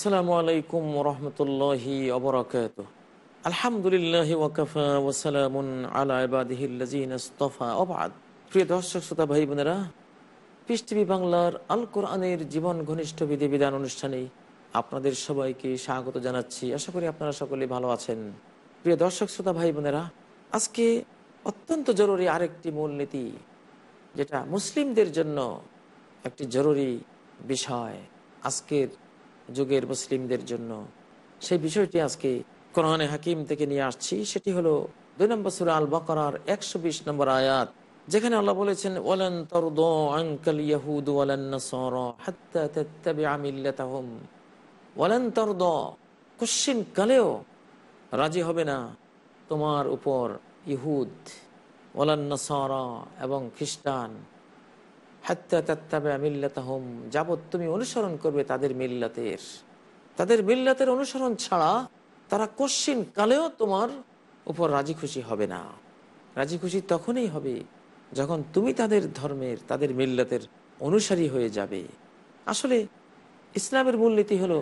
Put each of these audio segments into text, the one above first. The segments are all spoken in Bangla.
আসসালামু আলাইকুম রহমতুল্লাহি অবরাকাত আলহামদুলিল্লাহ ওয়াকাফা ওসালামুন আলা ইবাদিহিল্লাজিন ইস্তফা অবাদ প্রিয় দর্শক শ্রোতা ভাই বোনেরা পিস বাংলার আল কোরআনের জীবন ঘনিষ্ঠ বিধি বিধান অনুষ্ঠানে আপনাদের সবাইকে স্বাগত জানাচ্ছি আশা করি আপনারা সকলে ভালো আছেন প্রিয় দর্শক শ্রোতা ভাই বোনেরা আজকে অত্যন্ত জরুরি আরেকটি মূলনীতি যেটা মুসলিমদের জন্য একটি জরুরি বিষয় আজকের যুগের মুসলিমদের জন্য সেই বিষয়টি আজকে কোরআনে হাকিম থেকে নিয়ে আসছি সেটি হলো দুই নম্বর সুরা আল বকরার একশো বিশ নম্বর আয়াত যেখানে আল্লাহ বলেছেন ওয়ালান তরদ আঙ্কাল ইয়াহুদ ওয়ালান নাসার কালেও রাজি হবে না তোমার উপর ইহুদ ওলান্ন সর এবং খ্রিস্টান হাত্তা তাত্তাবে মিল্লাতাহম যাবৎ তুমি অনুসরণ করবে তাদের মিল্লাতের তাদের মিল্লাতের অনুসরণ ছাড়া তারা কশ্চিন কালেও তোমার উপর রাজি খুশি হবে না রাজি খুশি তখনই হবে যখন তুমি তাদের ধর্মের তাদের মিল্লাতের অনুসারী হয়ে যাবে আসলে ইসলামের মূলনীতি হলো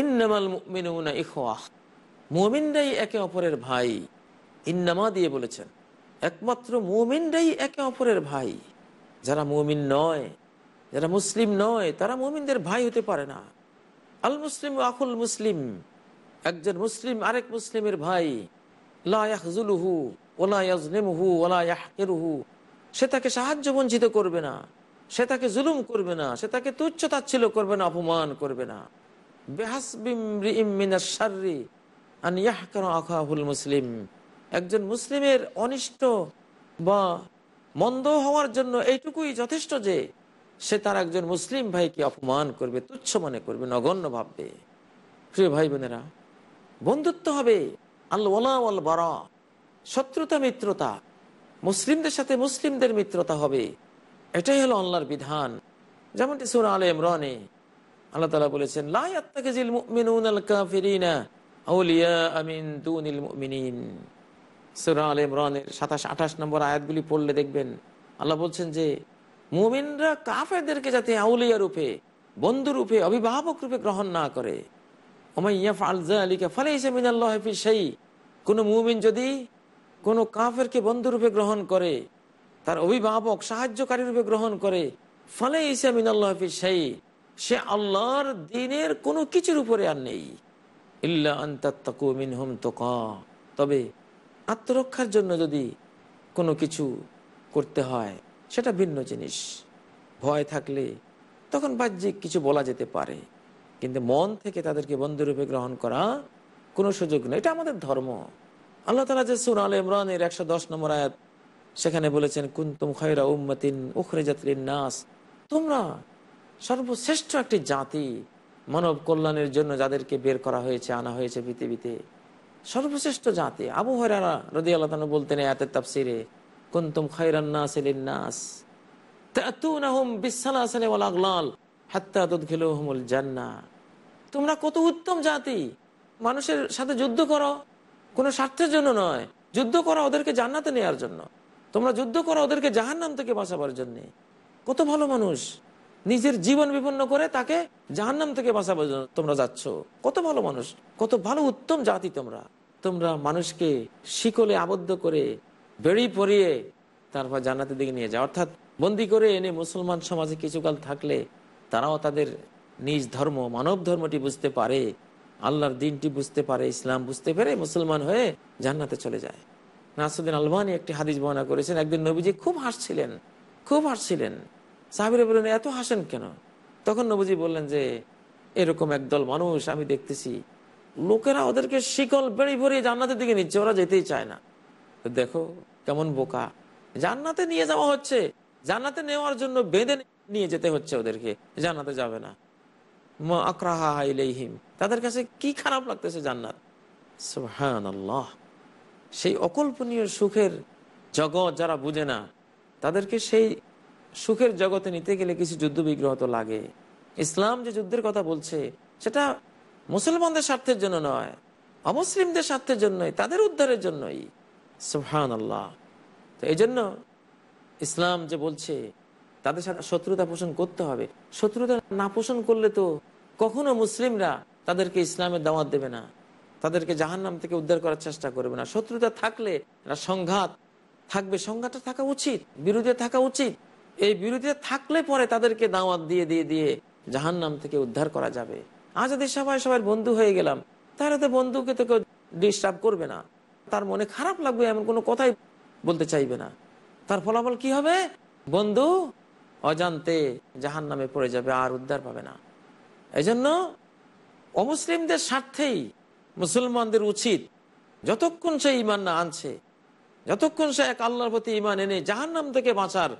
ইন্নামাল মিনুনা ইখোয়াহ মোমিনরাই একে অপরের ভাই ইন্নামা দিয়ে বলেছেন একমাত্র মোমিনরাই একে অপরের ভাই যারা মুমিন নয় যারা মুসলিম নয় তারা মুমিনদের ভাই হতে পারে না আল মুসলিম আকুল মুসলিম একজন মুসলিম আরেক মুসলিমের ভাই লাহজুলহু ওলাহু ওলাহু সে তাকে সাহায্য বঞ্চিত করবে না সে তাকে জুলুম করবে না সে তাকে তুচ্ছ তাচ্ছিল করবে না অপমান করবে না মুসলিম একজন মুসলিমের অনিষ্ট বা মন্দ হওয়ার জন্য এইটুকুই যথেষ্ট যে সে তার একজন মুসলিম ভাইকে অপমান করবে তুচ্ছ মনে করবে নগণ্য ভাববে প্রিয় ভাই বোনেরা বন্ধুত্ব হবে আল্লাহ বর শত্রুতা মিত্রতা মুসলিমদের সাথে মুসলিমদের মিত্রতা হবে এটাই হলো আল্লাহর বিধান যেমনটি সুর আলে ইমরানে আল্লাহ বলেছেন জিল আল সুরা আল ইমরানের সাতাশ আঠাশ নম্বর আয়াতগুলি পড়লে দেখবেন আল্লাহ বলছেন যে মুমিনরা কাফেরদেরকে যাতে আউলিয়া রূপে বন্ধু রূপে অভিভাবক রূপে গ্রহণ না করে সেই কোন মুমিন যদি কোনো কাফেরকে বন্ধুরূপে গ্রহণ করে তার অভিভাবক সাহায্যকারী রূপে গ্রহণ করে ফলে ইসামিন আল্লাহ সেই সে আল্লাহর দিনের কোনো কিছুর উপরে আর নেই ইল্লা আন্তাত্তাকু মিনহুম তোকা তবে আত্মরক্ষার জন্য যদি কোনো কিছু করতে হয় সেটা ভিন্ন জিনিস ভয় থাকলে তখন বাহ্যিক কিছু বলা যেতে পারে কিন্তু মন থেকে তাদেরকে বন্ধুরূপে গ্রহণ করা কোনো সুযোগ নেই এটা আমাদের ধর্ম আল্লাহ তালা যে সুর আল ইমরানের একশো দশ নম্বর আয়াত সেখানে বলেছেন কুন্তুম খয়রা উম্মতিন উখরে জাতলিন নাস তোমরা সর্বশ্রেষ্ঠ একটি জাতি মানব কল্যাণের জন্য যাদেরকে বের করা হয়েছে আনা হয়েছে পৃথিবীতে সর্বশ্রেষ্ঠ জাতি আবু হরারা রদি আল্লাহ বলতেন এতের তাফসিরে কুন্তুম খৈরান্নাস তোমরা কত উত্তম জাতি মানুষের সাথে যুদ্ধ করো কোনো স্বার্থের জন্য নয় যুদ্ধ করো ওদেরকে জান্নাতে নেওয়ার জন্য তোমরা যুদ্ধ করো ওদেরকে জাহান্নাম থেকে বাঁচাবার জন্যে কত ভালো মানুষ নিজের জীবন বিপন্ন করে তাকে জাহান্নাম থেকে বাসা তোমরা যাচ্ছ কত ভালো মানুষ কত ভালো উত্তম জাতি তোমরা তোমরা মানুষকে শিকলে আবদ্ধ করে বেড়ি পরিয়ে তারপর জান্নাতের দিকে নিয়ে যাও অর্থাৎ বন্দি করে এনে মুসলমান সমাজে কিছুকাল থাকলে তারাও তাদের নিজ ধর্ম মানব ধর্মটি বুঝতে পারে আল্লাহর দিনটি বুঝতে পারে ইসলাম বুঝতে পেরে মুসলমান হয়ে জান্নাতে চলে যায় নাসুদ্দিন আলবানি একটি হাদিস বর্ণনা করেছেন একদিন নবীজি খুব হাসছিলেন খুব হাসছিলেন সাহাবিরা বললেন এত হাসেন কেন তখন নবজি বললেন যে এরকম একদল মানুষ আমি দেখতেছি লোকেরা ওদেরকে শিকল বেড়ে ভরিয়ে জান্নাতের দিকে নিচ্ছে ওরা যেতেই চায় না দেখো কেমন বোকা জান্নাতে নিয়ে যাওয়া হচ্ছে জান্নাতে নেওয়ার জন্য বেঁধে নিয়ে যেতে হচ্ছে ওদেরকে জান্নাতে যাবে না আকরাহা তাদের কাছে কি খারাপ লাগতেছে জান্নাত সেই অকল্পনীয় সুখের জগৎ যারা বুঝে না তাদেরকে সেই সুখের জগতে নিতে গেলে কিছু যুদ্ধ বিগ্রহ তো লাগে ইসলাম যে যুদ্ধের কথা বলছে সেটা মুসলমানদের স্বার্থের জন্য নয় অমুসলিমদের স্বার্থের জন্যই তাদের উদ্ধারের জন্যই সুফহান আল্লাহ তো এই জন্য ইসলাম যে বলছে তাদের সাথে শত্রুতা পোষণ করতে হবে শত্রুতা না পোষণ করলে তো কখনো মুসলিমরা তাদেরকে ইসলামের দাওয়াত দেবে না তাদেরকে জাহান্নাম থেকে উদ্ধার করার চেষ্টা করবে না শত্রুতা থাকলে সংঘাত থাকবে সংঘাতটা থাকা উচিত বিরোধী থাকা উচিত এই বিরতিতে থাকলে পরে তাদেরকে দাওয়াত দিয়ে দিয়ে দিয়ে জাহান নাম থেকে উদ্ধার করা যাবে আজ যদি সবাই সবার বন্ধু হয়ে গেলাম তাহলে তো বন্ধুকে তো কেউ ডিস্টার্ব করবে না তার মনে খারাপ লাগবে এমন কোনো কথাই বলতে চাইবে না তার ফলাফল কি হবে বন্ধু অজান্তে জাহান নামে পড়ে যাবে আর উদ্ধার পাবে না এই জন্য অমুসলিমদের স্বার্থেই মুসলমানদের উচিত যতক্ষণ সে ইমান না আনছে যতক্ষণ সে এক আল্লাহর প্রতি ইমান এনে জাহান নাম থেকে বাঁচার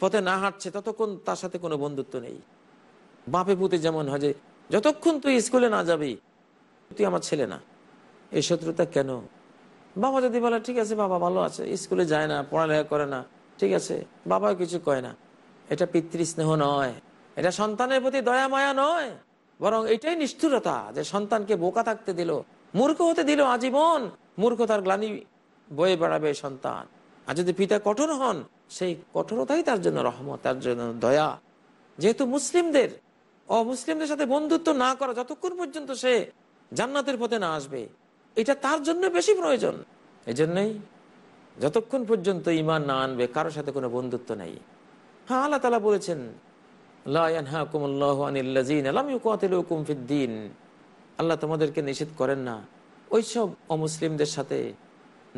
পথে না হাঁটছে ততক্ষণ তার সাথে কোনো বন্ধুত্ব নেই বাপে পুঁতে যেমন হয় যে যতক্ষণ তুই স্কুলে না যাবি তুই আমার ছেলে না এই শত্রুতা কেন বাবা যদি বলে ঠিক আছে বাবা ভালো আছে স্কুলে যায় না পড়ালেখা করে না ঠিক আছে বাবাও কিছু কয় না এটা পিতৃস্নেহ নয় এটা সন্তানের প্রতি দয়া মায়া নয় বরং এটাই নিষ্ঠুরতা যে সন্তানকে বোকা থাকতে দিল মূর্খ হতে দিল আজীবন মূর্খ তার গ্লানি বয়ে বেড়াবে সন্তান আর যদি পিতা কঠোর হন সেই কঠোরতাই তার জন্য রহমত তার জন্য দয়া যেহেতু মুসলিমদের অমুসলিমদের সাথে বন্ধুত্ব না করা যতক্ষণ পর্যন্ত সে জান্নাতের পথে না আসবে এটা তার জন্য বেশি প্রয়োজন এই জন্যই যতক্ষণ পর্যন্ত ইমান না আনবে কারোর সাথে কোনো বন্ধুত্ব নেই হ্যাঁ আল্লাহ তালা বলেছেন আল্লাহ তোমাদেরকে নিষেধ করেন না ওইসব অমুসলিমদের সাথে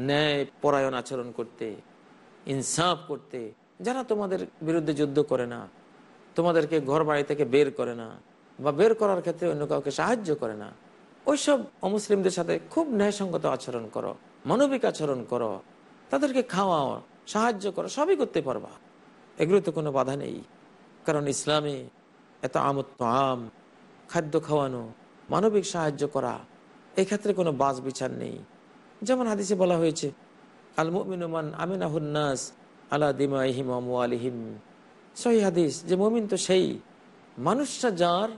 ন্যায় পরায়ণ আচরণ করতে ইনসাফ করতে যারা তোমাদের বিরুদ্ধে যুদ্ধ করে না তোমাদেরকে ঘর বাড়ি থেকে বের করে না বা বের করার ক্ষেত্রে অন্য কাউকে সাহায্য করে না ওইসব অমুসলিমদের সাথে খুব ন্যায়সঙ্গত আচরণ করো মানবিক আচরণ করো তাদেরকে খাওয়াও সাহায্য করো সবই করতে পারবা এগুলোতে কোনো বাধা নেই কারণ ইসলামে এত আমত্ব আম খাদ্য খাওয়ানো মানবিক সাহায্য করা এক্ষেত্রে কোনো বাস বিচার নেই যেমন হাদিসে বলা হয়েছে আল মুমিনুমান আমিনাহুন্নাস আলা দিমাহিম আলিহিম সহি হাদিস যে মমিন তো সেই মানুষরা যার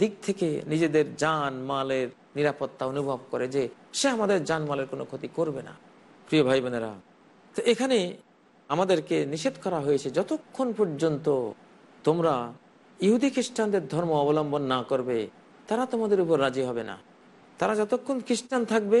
দিক থেকে নিজেদের যান মালের নিরাপত্তা অনুভব করে যে সে আমাদের জানমালের কোনো ক্ষতি করবে না প্রিয় ভাই বোনেরা তো এখানে আমাদেরকে নিষেধ করা হয়েছে যতক্ষণ পর্যন্ত তোমরা ইহুদি খ্রিস্টানদের ধর্ম অবলম্বন না করবে তারা তোমাদের উপর রাজি হবে না তারা যতক্ষণ খ্রিস্টান থাকবে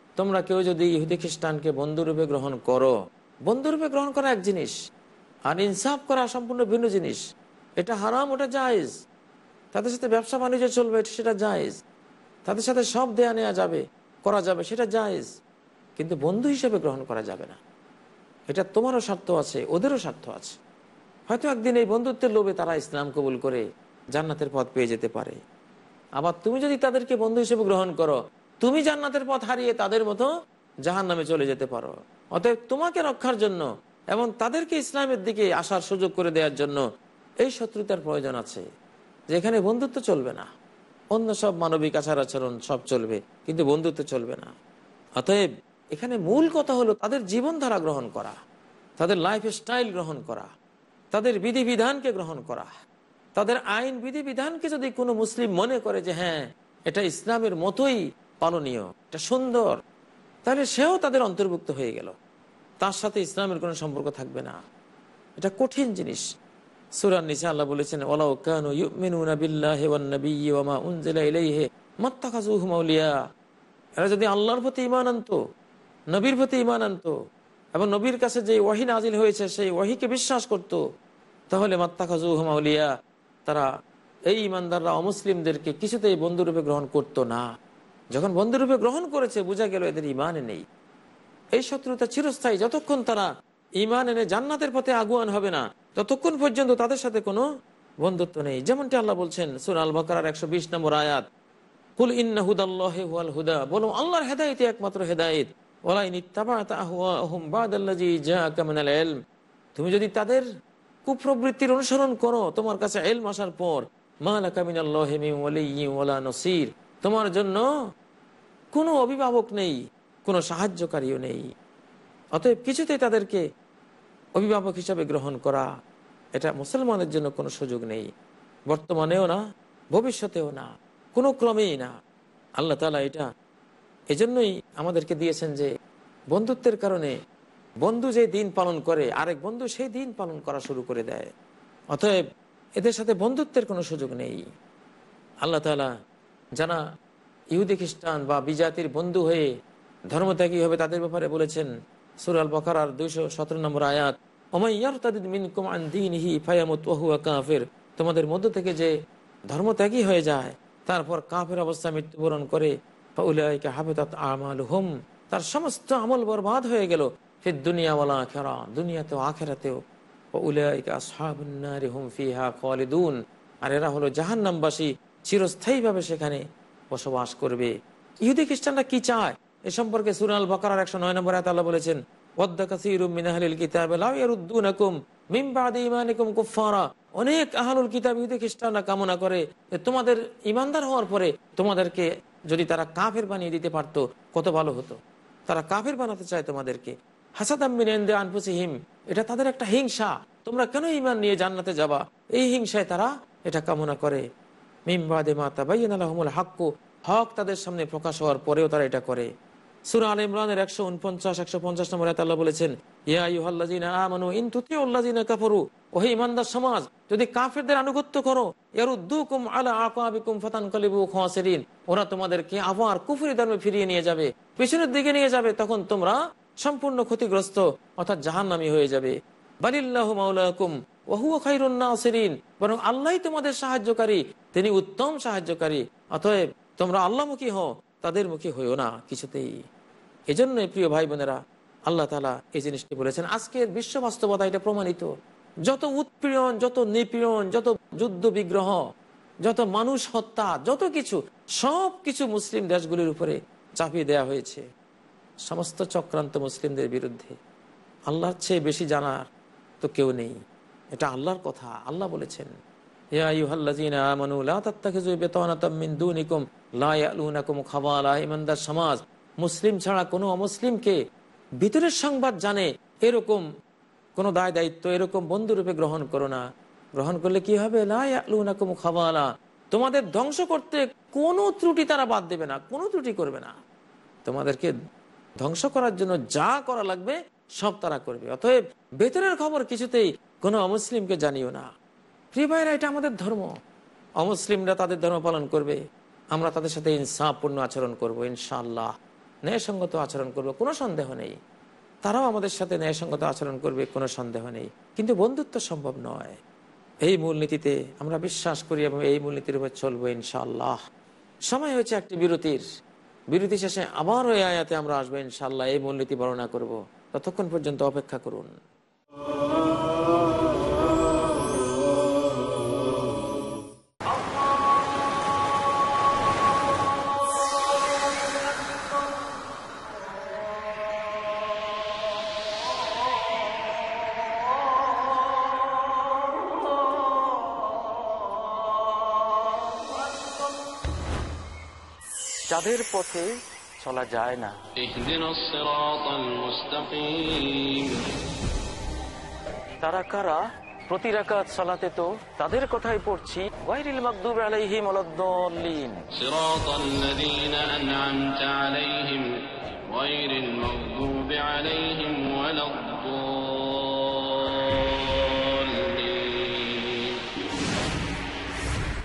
তোমরা কেউ যদি ইহুদি খ্রিস্টানকে বন্ধুরূপে গ্রহণ করো বন্ধুরূপে গ্রহণ করা এক জিনিস আর ইনসাফ করা সম্পূর্ণ ভিন্ন জিনিস এটা হারাম ওটা জায়জ তাদের সাথে ব্যবসা বাণিজ্য চলবে সেটা জায়জ তাদের সাথে সব দেয়া নেওয়া যাবে করা যাবে সেটা জায়েজ কিন্তু বন্ধু হিসেবে গ্রহণ করা যাবে না এটা তোমারও স্বার্থ আছে ওদেরও স্বার্থ আছে হয়তো একদিন এই বন্ধুত্বের লোভে তারা ইসলাম কবুল করে জান্নাতের পথ পেয়ে যেতে পারে আবার তুমি যদি তাদেরকে বন্ধু হিসেবে গ্রহণ করো তুমি জান্নাতের পথ হারিয়ে তাদের মতো জাহান নামে চলে যেতে পারো অতএব তোমাকে রক্ষার জন্য এবং তাদেরকে ইসলামের দিকে আসার সুযোগ করে দেওয়ার জন্য এই শত্রুতার প্রয়োজন আছে যেখানে বন্ধুত্ব চলবে না অন্য সব মানবিক আচার আচরণ সব চলবে কিন্তু বন্ধুত্ব চলবে না অতএব এখানে মূল কথা হলো তাদের জীবনধারা গ্রহণ করা তাদের লাইফ স্টাইল গ্রহণ করা তাদের বিধিবিধানকে গ্রহণ করা তাদের আইন বিধিবিধানকে যদি কোনো মুসলিম মনে করে যে হ্যাঁ এটা ইসলামের মতোই পালনীয় এটা সুন্দর তাহলে সেও তাদের অন্তর্ভুক্ত হয়ে গেল তার সাথে ইসলামের কোনো সম্পর্ক থাকবে না এটা কঠিন জিনিস সুরান নিসা আল্লাহ বলেছেন ওলাউ কানু ইউমিনুনা বিল্লাহি ওয়ান নাবিয়্যি ওয়া মা উনজিলা ইলাইহি মাত্তাখাযুহুম আউলিয়া এরা যদি আল্লাহর প্রতি ঈমান আনতো নবীর প্রতি ঈমান আনতো এবং নবীর কাছে যে ওয়াহি নাজিল হয়েছে সেই ওয়াহিকে বিশ্বাস করত তাহলে মাত্তাখাযুহুম আউলিয়া তারা এই ইমানদাররা অমুসলিমদেরকে কিছুতেই বন্ধুরূপে গ্রহণ করত না যখন বন্ধুরূপে গ্রহণ করেছে বোঝা গেল এদের ইমান নেই এই শত্রুতা চিরস্থায়ী যতক্ষণ তারা ইমান এনে জান্নাতের পথে আগুয়ান হবে না ততক্ষণ পর্যন্ত তাদের সাথে কোনো বন্ধুত্ব নেই যেমনটি আল্লাহ বলছেন সুর আল বকরার একশো বিশ নম্বর আয়াত কুল হুদা বলো আল্লাহর একমাত্র তুমি যদি তাদের কুপ্রবৃত্তির অনুসরণ করো তোমার কাছে পর মা তোমার জন্য কোনো অভিভাবক নেই কোনো সাহায্যকারীও নেই অতএব কিছুতেই তাদেরকে অভিভাবক হিসাবে গ্রহণ করা এটা মুসলমানের জন্য কোনো সুযোগ নেই বর্তমানেও না ভবিষ্যতেও না কোনো ক্রমেই না আল্লাহ তালা এটা এজন্যই আমাদেরকে দিয়েছেন যে বন্ধুত্বের কারণে বন্ধু যে দিন পালন করে আরেক বন্ধু সেই দিন পালন করা শুরু করে দেয় অতএব এদের সাথে বন্ধুত্বের কোনো সুযোগ নেই আল্লাহ তালা জানা ইহুদি খ্রিস্টান বা বিজাতির বন্ধু হয়ে ধর্মত্যাগী হবে তাদের ব্যাপারে বলেছেন সুরাল বকার দুইশো সতেরো নম্বর আয়াত কাফের তোমাদের মধ্য থেকে যে ধর্মত্যাগী হয়ে যায় তারপর কাফের অবস্থা মৃত্যুবরণ করে হোম তার সমস্ত আমল বরবাদ হয়ে গেল ফির দুনিয়াওয়ালা খেরা দুনিয়াতেও আখেরাতেও আর এরা হলো জাহান্নামবাসী চিরস্থায়ীভাবে সেখানে বসবাস করবে ইহুদি খ্রিস্টানরা কি চায় এ সম্পর্কে সুরাল বকরার একশো নয় নম্বর আয়তাল্লাহ বলেছেন অনেক কিতাব ইহুদি খ্রিস্টানরা কামনা করে তোমাদের হওয়ার পরে তোমাদেরকে যদি তারা কাফের বানিয়ে দিতে কত ভালো হতো তারা কাফের বানাতে চায় তোমাদেরকে এটা তাদের একটা হিংসা তোমরা কেন ইমান নিয়ে জান্নাতে যাবা এই হিংসায় তারা এটা কামনা করে হক তাদের সামনে প্রকাশ হওয়ার পরেও তারা এটা করে উনপঞ্চাশ একশো পঞ্চাশ নম্বর বলেছেন সমাজ যদি আনুগত্য করো ওরা তোমাদেরকে আবার কুফুরি ফিরিয়ে নিয়ে যাবে পিছনের দিকে নিয়ে যাবে তখন তোমরা সম্পূর্ণ ক্ষতিগ্রস্ত অর্থাৎ জাহান্নামি হয়ে যাবে বালিল্লাহ ওহুয়া খাইরুন্না আসিরিন বরং আল্লাহ তোমাদের সাহায্যকারী তিনি উত্তম সাহায্যকারী অতএব তোমরা আল্লাহমুখী হও তাদের মুখী হইও না কিছুতেই এজন্যই প্রিয় ভাই বোনেরা আল্লাহ তালা এই জিনিসটি বলেছেন আজকের বিশ্ব বাস্তবতা এটা প্রমাণিত যত উৎপীড়ন যত নিপীড়ন যত যুদ্ধ বিগ্রহ যত মানুষ হত্যা যত কিছু সব কিছু মুসলিম দেশগুলির উপরে চাপিয়ে দেয়া হয়েছে সমস্ত চক্রান্ত মুসলিমদের বিরুদ্ধে আল্লাহর চেয়ে বেশি জানার তো কেউ নেই এটা আল্লাহর কথা আল্লাহ বলেছেন সমাজ মুসলিম ছাড়া কোনো অমুসলিমকে ভিতরের সংবাদ জানে এরকম কোনো দায় দায়িত্ব এরকম বন্ধুরূপে গ্রহণ করো না গ্রহণ করলে কি হবে লাকুম খাবালা তোমাদের ধ্বংস করতে কোনো ত্রুটি তারা বাদ দেবে না কোনো ত্রুটি করবে না তোমাদেরকে ধ্বংস করার জন্য যা করা লাগবে সব তারা করবে অতএব ভেতরের খবর কিছুতেই কোনো অমুসলিমকে জানিও না প্রিয় ভাইরা এটা আমাদের ধর্ম অমুসলিমরা তাদের ধর্ম পালন করবে আমরা তাদের সাথে ইনসাপূর্ণ আচরণ করব ইনশাআল্লাহ ন্যায়সঙ্গত আচরণ করব কোনো সন্দেহ নেই তারাও আমাদের সাথে ন্যায়সঙ্গত আচরণ করবে কোনো সন্দেহ নেই কিন্তু বন্ধুত্ব সম্ভব নয় এই মূলনীতিতে আমরা বিশ্বাস করি এবং এই মূলনীতির উপর চলবো ইনশাআল্লাহ সময় হয়েছে একটি বিরতির বিরতি শেষে আবারও এই আয়াতে আমরা আসবো ইনশাআল্লাহ এই মূলনীতি বর্ণনা করব ততক্ষণ পর্যন্ত অপেক্ষা করুন তাদের পথে চলা যায় না তারা কারা প্রতি রাকাত সালাতে তো তাদের কথাই পড়ছি ওয়াইরিল মাকদুব আলাইহিম আলাদদাল্লিন সিরাতাল লাযিনা আন'আমতা আলাইহিম ওয়াইরিল মাকদুব আলাইহিম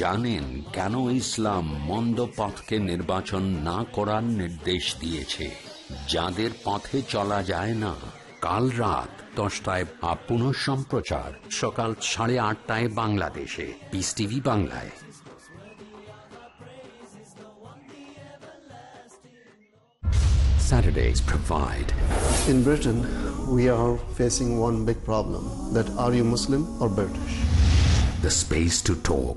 জানেন কেন ইসলাম মন্দ পথকে নির্বাচন না করার নির্দেশ দিয়েছে যাদের পথে চলা যায় না কাল রাত দশটায় আপন সম্প্রচার সকাল সাড়ে আটটায় বাংলাদেশে বিস টিভি বাংলায় Saturdays provide. In Britain, we are facing one big problem that are you Muslim or British? The space to talk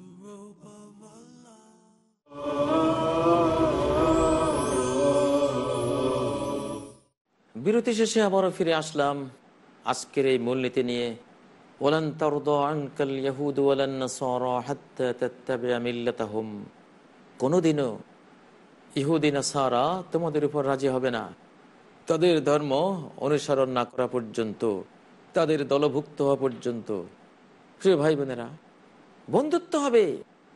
বিরতি শেষে আবারও ফিরে আসলাম আজকের এই মূলনীতি নিয়ে ওলান তরদানকাল ইয়াহুদ ওয়ালান নাসার হাত্তা তাত্তাবিআ মিল্লাতাহুম কোনোদিনও ইহুদি নাসারা তোমাদের উপর রাজি হবে না তাদের ধর্ম অনুসরণ না করা পর্যন্ত তাদের দলভুক্ত হওয়া পর্যন্ত প্রিয় ভাই বোনেরা বন্ধুত্ব হবে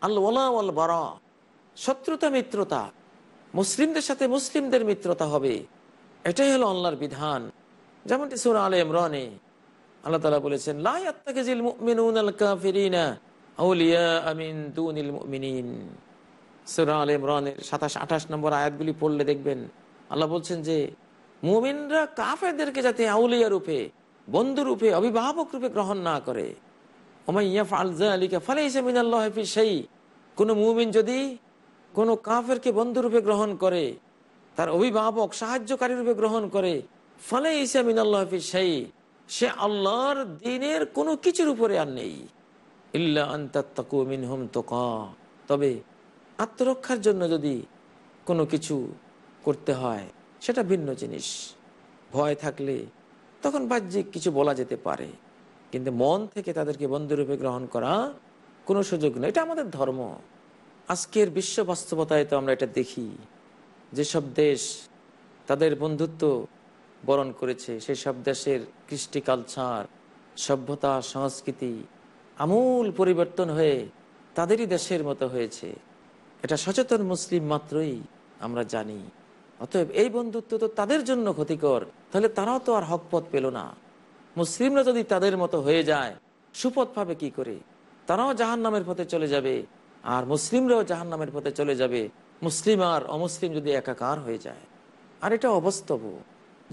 আল্লাহ ওয়াল বারা শত্রুতা মিত্রতা মুসলিমদের সাথে মুসলিমদের মিত্রতা হবে এটাই হলো আল্লাহর বিধান যেমনটি সুরা আল ইমরানে আল্লাহ তালা বলেছেন লাইয়াত্তাকিজিল মুমিনুন আল আউলিয়া আঠাশ নম্বর আয়াতগুলি পড়লে দেখবেন আল্লাহ বলছেন যে কাফেরদেরকে যাতে আউলিয়া রূপে বন্ধু রূপে অভিভাবক রূপে গ্রহণ না করে ওমাইয়া ফালজা আলিকা ফালে ইসামিন আল্লাহ সেই কোনো যদি কোনো কাফেরকে গ্রহণ করে তার অভিভাবক সাহায্যকারী রূপে গ্রহণ করে ফলে ইসা মিনাল্লাহ সেই সে আল্লাহর দিনের কোনো কিছুর উপরে আর নেই ইল্লা তবে আত্মরক্ষার জন্য যদি কোনো কিছু করতে হয় সেটা ভিন্ন জিনিস ভয় থাকলে তখন বাহ্যিক কিছু বলা যেতে পারে কিন্তু মন থেকে তাদেরকে বন্ধুরূপে গ্রহণ করা কোনো সুযোগ নেই এটা আমাদের ধর্ম আজকের বিশ্ব বাস্তবতায় তো আমরা এটা দেখি যেসব দেশ তাদের বন্ধুত্ব বরণ করেছে সব দেশের কৃষ্টি কালচার সভ্যতা সংস্কৃতি আমূল পরিবর্তন হয়ে তাদেরই দেশের মতো হয়েছে এটা সচেতন মুসলিম মাত্রই আমরা জানি অতএব এই বন্ধুত্ব তো তাদের জন্য ক্ষতিকর তাহলে তারাও তো আর হকপথ পেল না মুসলিমরা যদি তাদের মতো হয়ে যায় সুপথ পাবে কি করে তারাও জাহান নামের পথে চলে যাবে আর মুসলিমরাও জাহান নামের পথে চলে যাবে মুসলিম আর অমুসলিম যদি একাকার হয়ে যায় আর এটা অবস্তব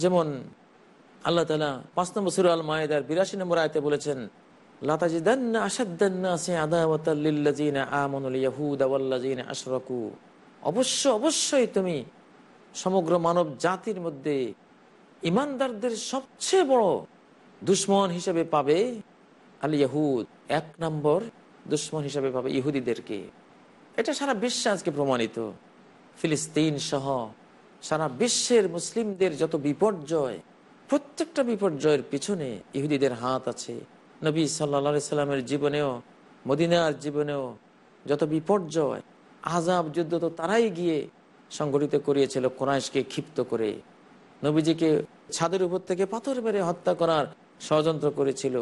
যেমন আল্লাহ তালা পাঁচ নম্বর সুর আল মায়েদার বিরাশি নম্বর আয়তে বলেছেন অবশ্য অবশ্যই তুমি সমগ্র মানব জাতির মধ্যে ইমানদারদের সবচেয়ে বড় দুশ্মন হিসেবে পাবে আল ইয়াহুদ এক নম্বর দুশ্মন হিসেবে পাবে ইহুদিদেরকে এটা সারা বিশ্বে আজকে প্রমাণিত ফিলিস্তিন সহ সারা বিশ্বের মুসলিমদের যত বিপর্যয় প্রত্যেকটা বিপর্যয়ের পিছনে ইহুদিদের হাত আছে নবী সাল্লাহামের জীবনেও মদিনার জীবনেও যত বিপর্যয় আজাব যুদ্ধ তো তারাই গিয়ে সংগঠিত করিয়েছিল কোরআশকে ক্ষিপ্ত করে নবীজিকে ছাদের উপর থেকে পাথর মেরে হত্যা করার ষড়যন্ত্র করেছিল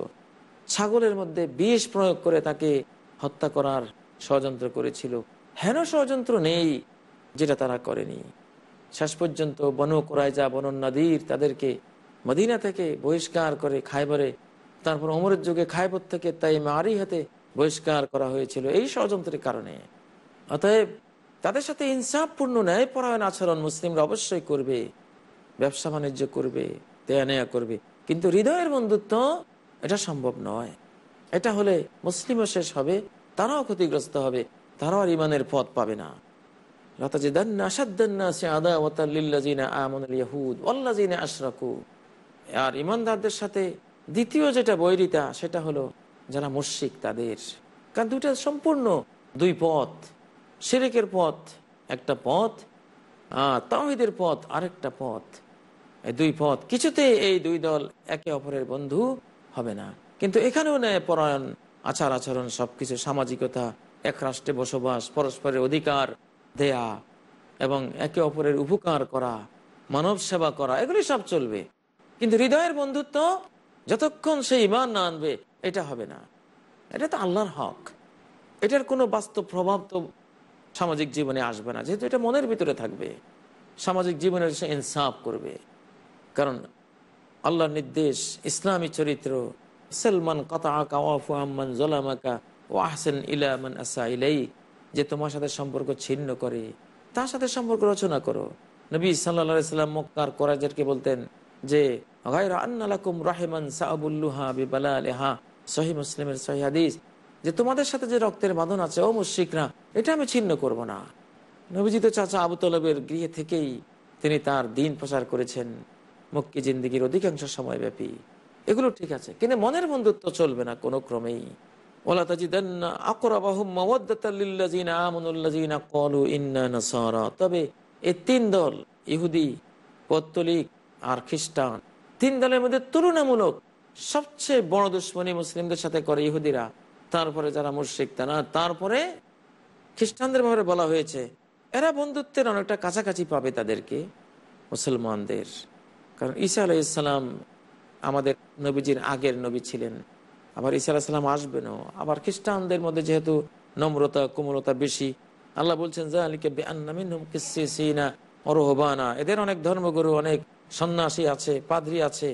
ছাগলের মধ্যে বিষ প্রয়োগ করে তাকে হত্যা করার ষড়যন্ত্র করেছিল হেন ষড়যন্ত্র নেই যেটা তারা করেনি শেষ পর্যন্ত বন কোরাইজা বন নদীর তাদেরকে মদিনা থেকে বহিষ্কার করে খাইবারে তারপর অমরের যুগে খাইবর থেকে তাই মারি হাতে বহিষ্কার করা হয়েছিল এই ষড়যন্ত্রের কারণে অতএব তাদের সাথে ইনসাফপূর্ণ ন্যায়পরায়ণ আচরণ মুসলিমরা অবশ্যই করবে ব্যবসা বাণিজ্য করবে দেয়া নেয়া করবে কিন্তু হৃদয়ের বন্ধুত্ব এটা সম্ভব নয় এটা হলে মুসলিমও শেষ হবে তারাও ক্ষতিগ্রস্ত হবে তারাও আর ইমানের পথ পাবে না আর ইমানদারদের সাথে দ্বিতীয় যেটা বৈরিতা সেটা হলো যারা তাদের সম্পূর্ণ দুই পথ পথ একটা পথ তাহিদের পথ আরেকটা পথ এই দুই পথ কিছুতে এই দুই দল একে অপরের বন্ধু হবে না কিন্তু এখানেও নেয় পরায়ণ আচার আচরণ সবকিছু সামাজিকতা এক রাষ্ট্রে বসবাস পরস্পরের অধিকার দেয়া এবং একে অপরের উপকার করা মানব সেবা করা এগুলি সব চলবে কিন্তু হৃদয়ের বন্ধুত্ব যতক্ষণ সে ইমান না আনবে এটা হবে না এটা তো আল্লাহর হক এটার কোনো বাস্তব প্রভাব তো সামাজিক জীবনে আসবে না যেহেতু এটা মনের ভিতরে থাকবে সামাজিক জীবনে সে ইনসাফ করবে কারণ আল্লাহর নির্দেশ ইসলামী চরিত্র যে তোমার সাথে সম্পর্ক ছিন্ন করে তার সাথে সম্পর্ক রচনা করো নবী সাল্লাম মক্কার কে বলতেন যে রাহেমান বিবালা যে তোমাদের সাথে যে রক্তের বাঁধন আছে ও মুশিকরা এটা আমি ছিন্ন করব না নবীজিত চাচা আবু তলবের গৃহে থেকেই তিনি তার দিন প্রচার করেছেন মক্কি জিন্দিগির অধিকাংশ সময় ব্যাপী এগুলো ঠিক আছে কিন্তু মনের বন্ধুত্ব চলবে না কোনো ক্রমেই ওলা তাজিদান্না আকরাবাহুম মাওয়াদ্দাতাল্লিল্লাযিনা আমানুল্লাযিনা ক্বালু ইন্না নাসারা তবে এ তিন দল ইহুদি পত্তলিক আর খ্রিস্টান তিন দলের মধ্যে তুলনামূলক সবচেয়ে বড় দুশ্মনী মুসলিমদের সাথে করে ইহুদিরা তারপরে যারা মুর্শিক তারা তারপরে খ্রিস্টানদের ভাবে বলা হয়েছে এরা বন্ধুত্বের অনেকটা কাছাকাছি পাবে তাদেরকে মুসলমানদের কারণ ঈসা আলাইসালাম আমাদের নবীজির আগের নবী ছিলেন আবার ইসা আলাহিসাল্লাম আসবেনও আবার খ্রিস্টানদের মধ্যে যেহেতু নম্রতা কোমলতা বেশি আল্লাহ বলছেন অরহবানা এদের অনেক ধর্মগুরু অনেক সন্ন্যাসী আছে পাদ্রি আছে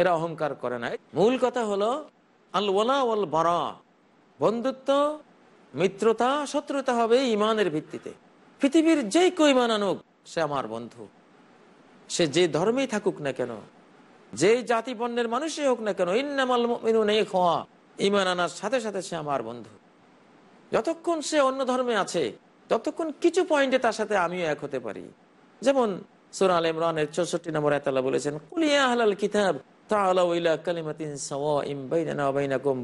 এরা অহংকার করে না মূল কথা হলো আল বারা বন্ধুত্ব মিত্রতা শত্রুতা হবে ইমানের ভিত্তিতে পৃথিবীর যে কই আনুক সে আমার বন্ধু সে যে ধর্মেই থাকুক না কেন যে জাতি বর্ণের মানুষই হোক না কেন ইন্নামাল নেই ইমান আনার সাথে সাথে সে আমার বন্ধু যতক্ষণ সে অন্য ধর্মে আছে ততক্ষণ কিছু পয়েন্টে তার সাথে আমিও এক হতে পারি যেমন সুর আল ইমরানের চৌষট্টি নম্বর আতাল্লাহ বলেছেন কুলিয়া কিতাব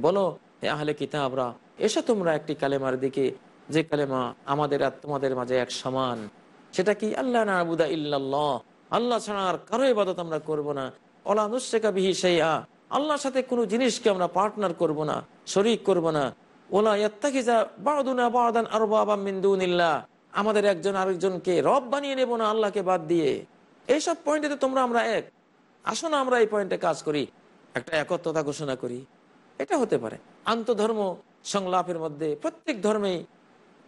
বলো কিতাবরা এসো তোমরা একটি কালেমার দিকে যে কালেমা আমাদের আর তোমাদের মাঝে এক সমান সেটা কি আল্লাহ আবুদা আল্লাহ ছাড়া আর কারো ইবাদত আমরা করব না অলা নুসেকা বিহি সেই আ আল্লাহর সাথে কোনো জিনিসকে আমরা পার্টনার করব না শরিক করব না ওলা ইয়াত্তাকিজা বাউদুনা বাউদান আর বাবা মিন্দুনিল্লা আমাদের একজন আরেকজনকে রব বানিয়ে নেব না আল্লাহকে বাদ দিয়ে এইসব পয়েন্টে তো তোমরা আমরা এক আসো না আমরা এই পয়েন্টে কাজ করি একটা একত্রতা ঘোষণা করি এটা হতে পারে আন্তধর্ম সংলাপের মধ্যে প্রত্যেক ধর্মেই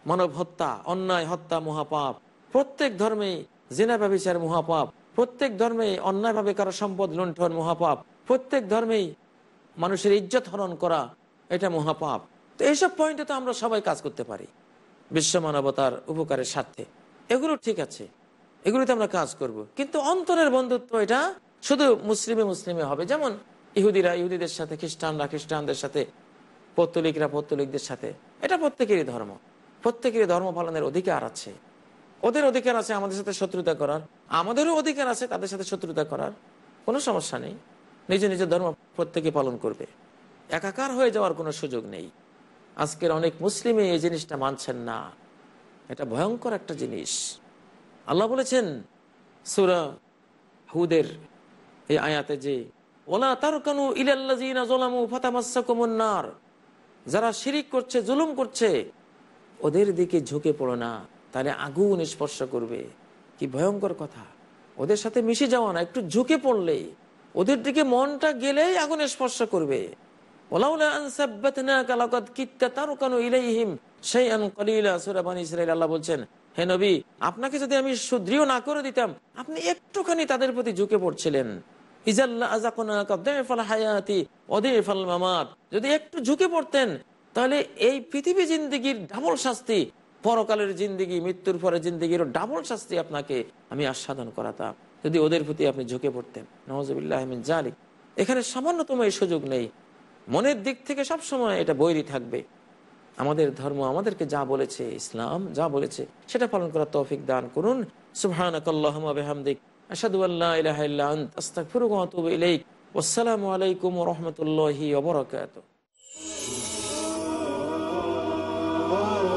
মানব হত্যা অন্যায় হত্যা মহাপাপ প্রত্যেক ধর্মেই জেনা ব্যবচার মহাপাপ প্রত্যেক ধর্মেই অন্যায়ভাবে কারো সম্পদ লুণ্ঠন মহাপাপ প্রত্যেক ধর্মেই মানুষের ইজ্জত হরণ করা এটা মহাপাপ তো এইসব পয়েন্টে তো আমরা সবাই কাজ করতে পারি বিশ্ব মানবতার উপকারের স্বার্থে এগুলো ঠিক আছে এগুলোতে আমরা কাজ করব। কিন্তু অন্তরের বন্ধুত্ব এটা শুধু মুসলিমে মুসলিমে হবে যেমন ইহুদিরা ইহুদিদের সাথে খ্রিস্টানরা খ্রিস্টানদের সাথে পত্তলিকরা পত্তলিকদের সাথে এটা প্রত্যেকেরই ধর্ম প্রত্যেকেরই ধর্ম পালনের অধিকার আছে ওদের অধিকার আছে আমাদের সাথে শত্রুতা করার আমাদেরও অধিকার আছে তাদের সাথে শত্রুতা করার কোনো সমস্যা নেই নিজ নিজ ধর্ম প্রত্যেকে পালন করবে একাকার হয়ে যাওয়ার কোনো সুযোগ নেই আজকের অনেক মুসলিমে এই জিনিসটা মানছেন না এটা ভয়ঙ্কর একটা জিনিস আল্লাহ বলেছেন সুরা হুদের এই আয়াতে যে ওলা তার কানু ইলাল্লামু যারা শিরিক করছে জুলুম করছে ওদের দিকে ঝুঁকে পড়ো না তাহলে আগুন স্পর্শ করবে কি ভয়ঙ্কর কথা ওদের সাথে মিশে যাওয়া না একটু ঝুঁকে পড়লেই ওদের দিকে মনটা গেলেই আগুন স্পর্শ করবে আল্লাহ বলছেন আপনাকে যদি আমি সুদৃঢ় না করে দিতাম আপনি একটুখানি তাদের প্রতি ঝুঁকে পড়ছিলেন যদি একটু ঝুঁকে পড়তেন তাহলে এই পৃথিবী জিন্দিগির ডাবল শাস্তি পরকালের জিন্দিগি মৃত্যুর পরে জিন্দিগির ডাবল শাস্তি আপনাকে আমি আস্বাদন করাতাম যদি ওদের প্রতি আপনি ঝুঁকে পড়তেন নওয়াজবিল্লাহ আহমিন জালিক এখানে সামান্যতম এই সুযোগ নেই মনের দিক থেকে সব সময় এটা বৈরী থাকবে আমাদের ধর্ম আমাদেরকে যা বলেছে ইসলাম যা বলেছে সেটা পালন করার তৌফিক দান করুন সুবাহিক আসসালামু আলাইকুম রহমতুল্লাহ ওবরাকাত Oh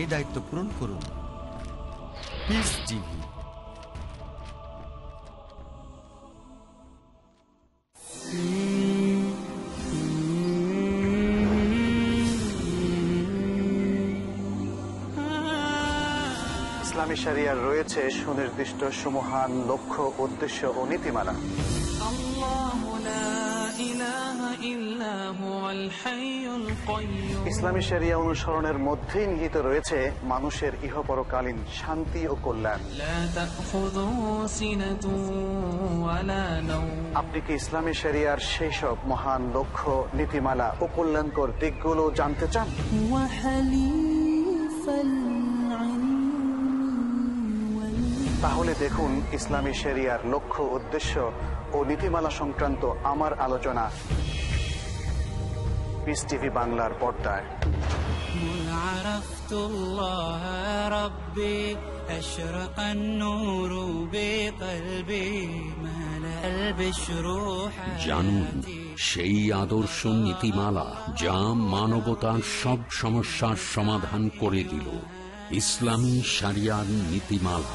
এই দায়িত্ব পূরণ করুন ইসলামী সারিয়ার রয়েছে সুনির্দিষ্ট সমহান লক্ষ্য উদ্দেশ্য ও নীতিমালা ইসলামী শরিয়া অনুসরণের মধ্যে নিহিত রয়েছে মানুষের ইহপরকালীন শান্তি ও কল্যাণ আপনি কি ইসলামী শরিয়ার সেই সব মহান লক্ষ্য নীতিমালা ও কল্যাণকর দিকগুলো জানতে চান তাহলে দেখুন ইসলামী শরিয়ার লক্ষ্য উদ্দেশ্য ও নীতিমালা সংক্রান্ত আমার আলোচনা পিস টিভি বাংলার পর্দায় জানুন সেই আদর্শ নীতিমালা যা মানবতার সব সমস্যার সমাধান করে দিল ইসলামী সারিয়ার নীতিমালা